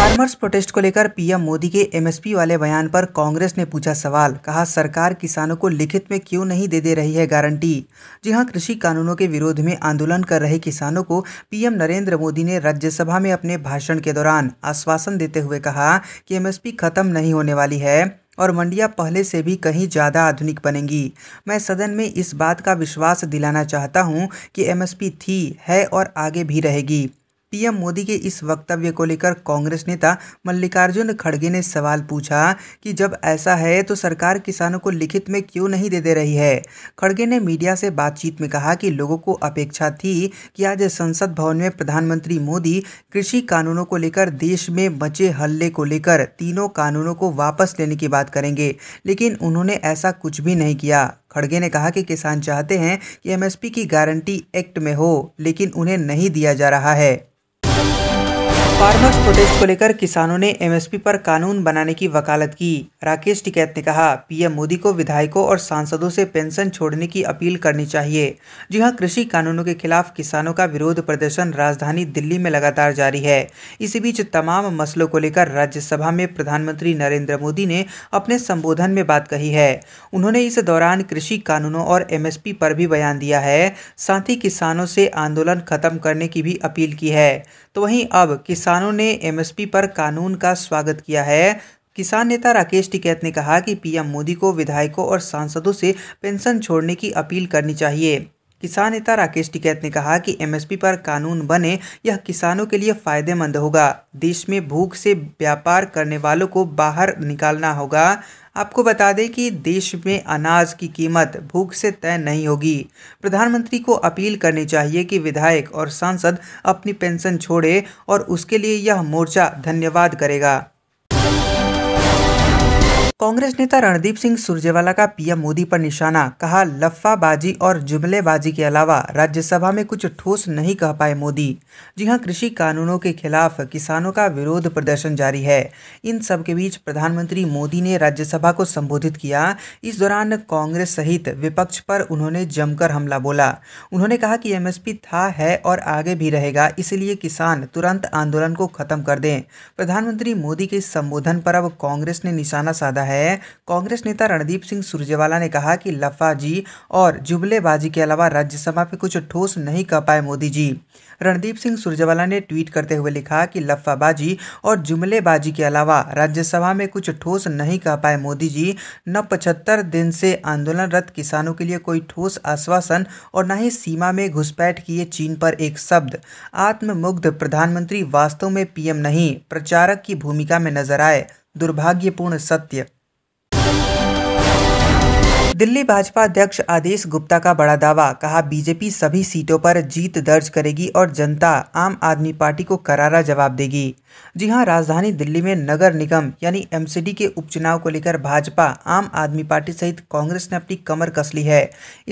farmers protest को लेकर PM Modi के एमएसपी वाले बयान पर कांग्रेस ने पूछा सवाल कहा सरकार किसानों को लिखित में क्यों नहीं दे दे रही है गारंटी जी हाँ कृषि कानूनों के विरोध में आंदोलन कर रहे किसानों को पीएम नरेंद्र मोदी ने राज्यसभा में अपने भाषण के दौरान आश्वासन देते हुए कहा कि एमएसपी खत्म नहीं होने वाली है और मंडियां पहले से भी कहीं ज़्यादा आधुनिक बनेंगी मैं सदन में इस बात का विश्वास दिलाना चाहता हूं कि एमएसपी थी है और आगे भी रहेगी पीएम मोदी के इस वक्तव्य को लेकर कांग्रेस नेता मल्लिकार्जुन खड़गे ने सवाल पूछा कि जब ऐसा है तो सरकार किसानों को लिखित में क्यों नहीं दे दे रही है खड़गे ने मीडिया से बातचीत में कहा कि लोगों को अपेक्षा थी कि आज संसद भवन में प्रधानमंत्री मोदी कृषि कानूनों को लेकर देश में बचे हल्ले को लेकर तीनों कानूनों को वापस लेने की बात करेंगे लेकिन उन्होंने ऐसा कुछ भी नहीं किया खड़गे ने कहा कि किसान चाहते हैं कि एमएसपी की गारंटी एक्ट में हो लेकिन उन्हें नहीं दिया जा रहा है फार्मर्स प्रोटेस्ट को लेकर किसानों ने एमएसपी पर कानून बनाने की वकालत की राकेश टिकैत ने कहा पीएम मोदी को विधायकों और सांसदों से पेंशन छोड़ने की अपील करनी चाहिए जी हाँ कृषि कानूनों के खिलाफ किसानों का विरोध प्रदर्शन राजधानी दिल्ली में लगातार जारी है इसी बीच तमाम मसलों को लेकर राज्यसभा में प्रधानमंत्री नरेंद्र मोदी ने अपने संबोधन में बात कही है उन्होंने इस दौरान कृषि कानूनों और एमएसपी पर भी बयान दिया है साथ ही किसानों से आंदोलन खत्म करने की भी अपील की है तो वहीं अब किसान किसानों ने एमएसपी पर कानून का स्वागत किया है किसान नेता राकेश टिकैत ने कहा कि पीएम मोदी को विधायकों और सांसदों से पेंशन छोड़ने की अपील करनी चाहिए किसान नेता राकेश टिकैत ने कहा कि एमएसपी पर कानून बने यह किसानों के लिए फायदेमंद होगा देश में भूख से व्यापार करने वालों को बाहर निकालना होगा आपको बता दें कि देश में अनाज की कीमत भूख से तय नहीं होगी प्रधानमंत्री को अपील करनी चाहिए कि विधायक और सांसद अपनी पेंशन छोड़े और उसके लिए यह मोर्चा धन्यवाद करेगा कांग्रेस नेता रणदीप सिंह सुरजेवाला का पीएम मोदी पर निशाना कहा लफ्फाबाजी और जुमलेबाजी के अलावा राज्यसभा में कुछ ठोस नहीं कह पाए मोदी जी हां कृषि कानूनों के खिलाफ किसानों का विरोध प्रदर्शन जारी है इन सब के बीच प्रधानमंत्री मोदी ने राज्यसभा को संबोधित किया इस दौरान कांग्रेस सहित विपक्ष पर उन्होंने जमकर हमला बोला उन्होंने कहा कि एमएसपी था है और आगे भी रहेगा इसलिए किसान तुरंत आंदोलन को खत्म कर दें प्रधानमंत्री मोदी के संबोधन पर अब कांग्रेस ने निशाना साधा है कांग्रेस नेता रणदीप सिंह सुरजेवाला ने कहा कि लफाजी और जुबलेबाजी के अलावा राज्यसभा पे कुछ ठोस नहीं कर पाए मोदी जी रणदीप सिंह सुरजेवाला ने ट्वीट करते हुए लिखा कि लफाबाजी और जुमलेबाजी के अलावा राज्यसभा में कुछ ठोस नहीं कह पाए मोदी जी न पचहत्तर दिन से आंदोलनरत किसानों के लिए कोई ठोस आश्वासन और न ही सीमा में घुसपैठ किए चीन पर एक शब्द आत्ममुग्ध प्रधानमंत्री वास्तव में पीएम नहीं प्रचारक की भूमिका में नजर आए दुर्भाग्यपूर्ण सत्य दिल्ली भाजपा अध्यक्ष आदेश गुप्ता का बड़ा दावा कहा बीजेपी सभी सीटों पर जीत दर्ज करेगी और जनता आम आदमी पार्टी को करारा जवाब देगी जी हां राजधानी दिल्ली में नगर निगम यानी एमसीडी के उपचुनाव को लेकर भाजपा आम आदमी पार्टी सहित कांग्रेस ने अपनी कमर कस ली है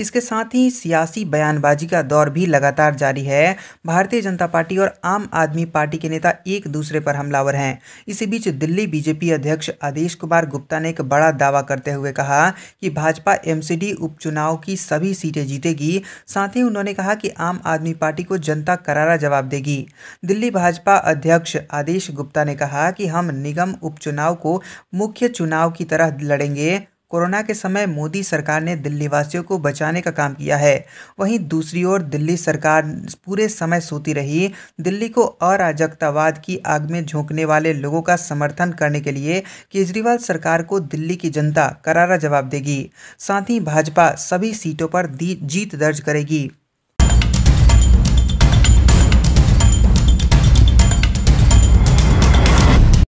इसके साथ ही सियासी बयानबाजी का दौर भी लगातार जारी है भारतीय जनता पार्टी और आम आदमी पार्टी के नेता एक दूसरे पर हमलावर हैं इसी बीच दिल्ली बीजेपी अध्यक्ष आदेश कुमार गुप्ता ने एक बड़ा दावा करते हुए कहा कि भाजपा एमसीडी उपचुनाव की सभी सीटें जीतेगी साथ ही उन्होंने कहा कि आम आदमी पार्टी को जनता करारा जवाब देगी दिल्ली भाजपा अध्यक्ष आदेश गुप्ता ने कहा कि हम निगम उपचुनाव को मुख्य चुनाव की तरह लड़ेंगे कोरोना के समय मोदी सरकार ने दिल्ली वासियों को बचाने का काम किया है वहीं दूसरी ओर दिल्ली सरकार पूरे समय सोती रही दिल्ली को अराजकतावाद की आग में झोंकने वाले लोगों का समर्थन करने के लिए केजरीवाल सरकार को दिल्ली की जनता करारा जवाब देगी साथ ही भाजपा सभी सीटों पर जीत दर्ज करेगी